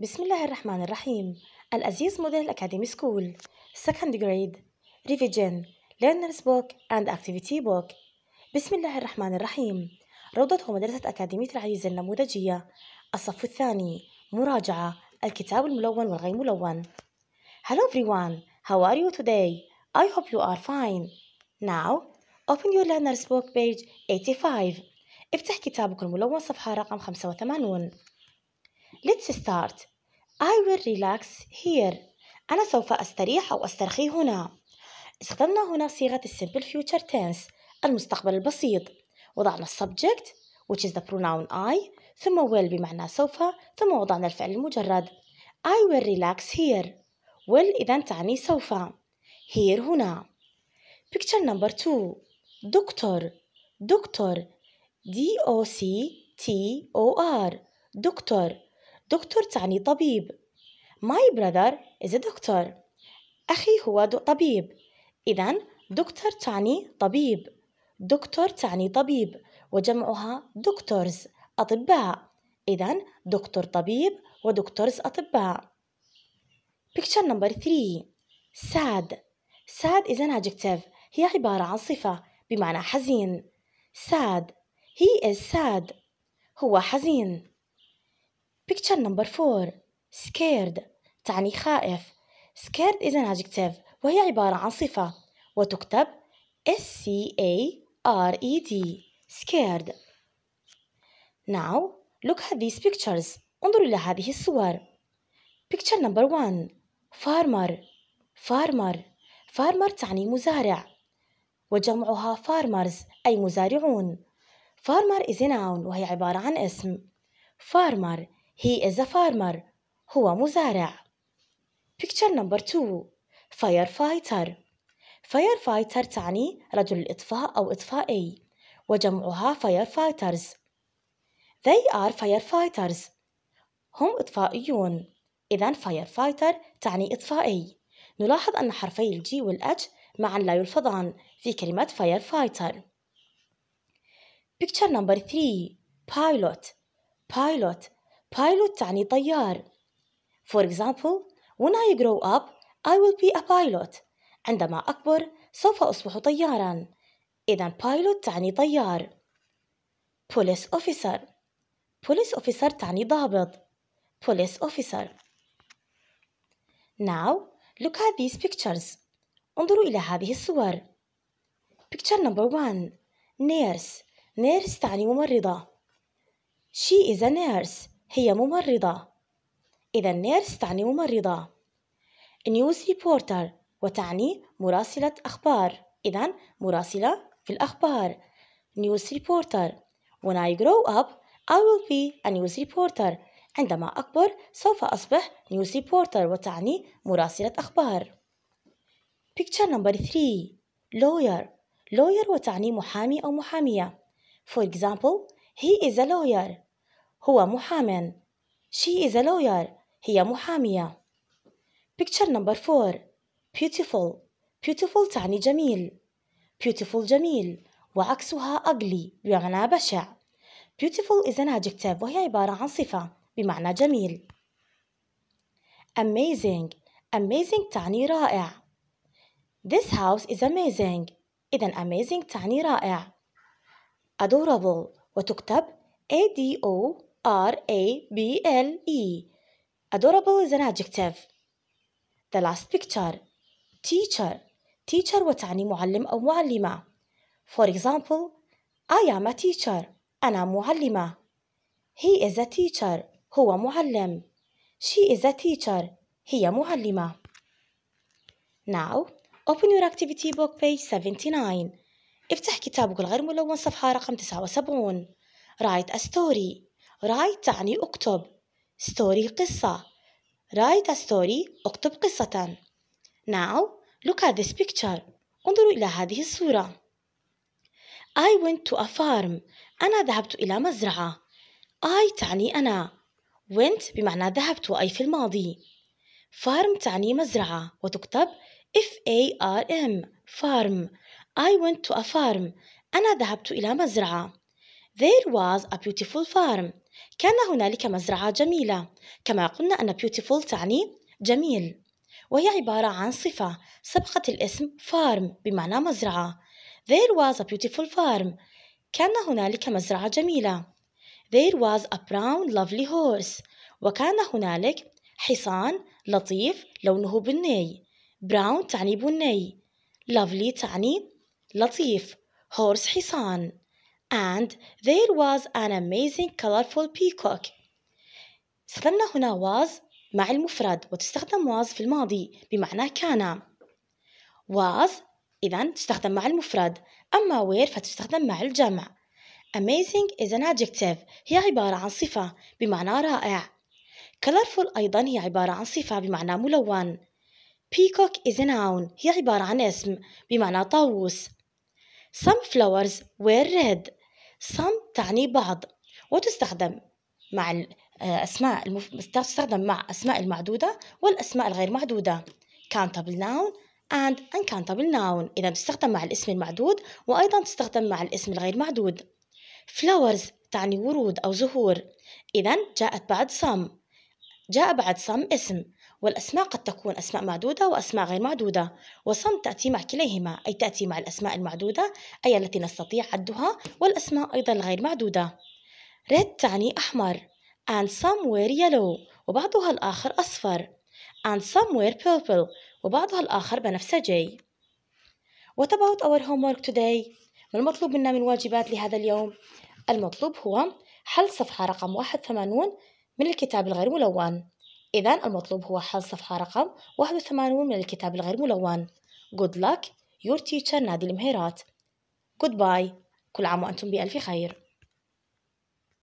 بسم الله الرحمن الرحيم الأزيز موديل أكاديمي سكول second grade revision learners book أند activity book بسم الله الرحمن الرحيم روضة مدرسة أكاديمية العزيز النموذجية الصف الثاني مراجعة الكتاب الملون والغير ملون Hello everyone how are you today I hope you are fine now open your learners book page 85 افتح كتابك الملون صفحة رقم 85 Let's start. I will relax here. أنا سوف أستريح أو أسترخي هنا. استخدمنا هنا صيغة simple future tense المستقبل البسيط. وضعنا subject which is the pronoun I ثم will بمعنى سوف ثم وضعنا الفعل المجرد. I will relax here. will إذا تعني سوف. here هنا. picture number two. دكتور دكتور D O C T O R دكتور دكتور تعني طبيب ماي brother is a أخي هو طبيب إذا دكتور تعني طبيب دكتور تعني طبيب وجمعها دكتورز أطباء إذا دكتور طبيب ودكتورز أطباء Picture number 3 sad sad is an adjective هي عبارة عن صفة بمعنى حزين sad he is sad هو حزين Picture number four scared تعني خائف scared is an adjective وهي عبارة عن صفة وتكتب S C A R E D scared Now look at these pictures انظروا إلى هذه الصور Picture number one farmer farmer farmer تعني مزارع وجمعها farmers أي مزارعون farmer is a noun وهي عبارة عن اسم farmer He is a farmer. هو مزارع. Picture number two. Firefighter. Firefighter تعني رجل الإطفاء أو إطفائي وجمعها firefighters. They are firefighters. هم إطفائيون. إذا firefighter تعني إطفائي. نلاحظ أن حرفي الجي H معا لا يلفظان في كلمة firefighter. Picture number three. Pilot Pilot Pilot تعني طيار. For example, when I grow up, I will be a pilot. عندما أكبر، سوف أصبح طيارا. إذا pilot تعني طيار. Police officer. Police officer تعني ضابط. Police officer. Now, look at these pictures. انظروا إلى هذه الصور. Picture number one. Nurse. Nurse تعني ممرضة. She is a nurse. هي ممرضة إذا نيرس تعني ممرضة نيوز ريبورتر وتعني مراسلة أخبار إذا مراسلة في الأخبار نيوز ريبورتر When I grow up I will be a news reporter عندما أكبر سوف أصبح نيوز ريبورتر وتعني مراسلة أخبار Picture number 3 lawyer lawyer وتعني محامي أو محامية For example he is a lawyer هو محام. She is a lawyer. هي محامية. Picture number four. Beautiful. Beautiful تعني جميل. Beautiful جميل وعكسها ugly بمعنى بشع. Beautiful is an adjective وهي عبارة عن صفة بمعنى جميل. Amazing. Amazing تعني رائع. This house is amazing. إذا amazing تعني رائع. Adorable وتكتب A D O R A B L E. Adorable is an adjective. The last picture. Teacher. Teacher وتعني معلم أو معلمة. For example, I am a teacher. أنا معلمة. He is a teacher. هو معلم. She is a teacher. هي معلمة. Now, open your activity book page 79. افتح كتابك الغير ملون صفحة رقم 79. Write a story. رايت تعني اكتب story قصة write a story اكتب قصة Now look at this picture انظروا إلى هذه الصورة I went to a farm أنا ذهبت إلى مزرعة I تعني أنا went بمعنى ذهبت اي في الماضي farm تعني مزرعة وتكتب F A R M farm I went to a farm أنا ذهبت إلى مزرعة There was a beautiful farm كان هنالك مزرعة جميلة كما قلنا أن beautiful تعني جميل وهي عبارة عن صفة سبقت الاسم farm بمعنى مزرعة There was a beautiful farm كان هنالك مزرعة جميلة There was a brown lovely horse وكان هنالك حصان لطيف لونه بني brown تعني بني lovely تعني لطيف horse حصان and there was an amazing colorful peacock استخدمنا هنا was مع المفرد وتستخدم was في الماضي بمعنى كان was إذا تستخدم مع المفرد أما where فتستخدم مع الجمع Amazing is an adjective هي عبارة عن صفة بمعنى رائع Colorful أيضا هي عبارة عن صفة بمعنى ملون Peacock is a noun هي عبارة عن اسم بمعنى طاووس Some flowers were red some تعني بعض وتستخدم مع الأسماء آه، المف... تستخدم مع أسماء المعدودة والأسماء الغير معدودة countable noun and uncountable noun إذا تستخدم مع الاسم المعدود وأيضا تستخدم مع الاسم الغير معدود flowers تعني ورود أو زهور إذا جاءت بعد some جاء بعد some اسم والأسماء قد تكون أسماء معدودة وأسماء غير معدودة وصم تأتي مع كليهما أي تأتي مع الأسماء المعدودة أي التي نستطيع عدها والأسماء أيضا الغير معدودة red تعني أحمر and somewhere yellow وبعضها الآخر أصفر and somewhere purple وبعضها الآخر بنفسجي What about our homework today? ما المطلوب منا من واجبات لهذا اليوم؟ المطلوب هو حل صفحة رقم 81 من الكتاب الغير ملون إذا المطلوب هو حل صفحة رقم 81 من الكتاب الغير ملون Good luck your teacher نادي المهيرات Goodbye كل عام وأنتم بألف خير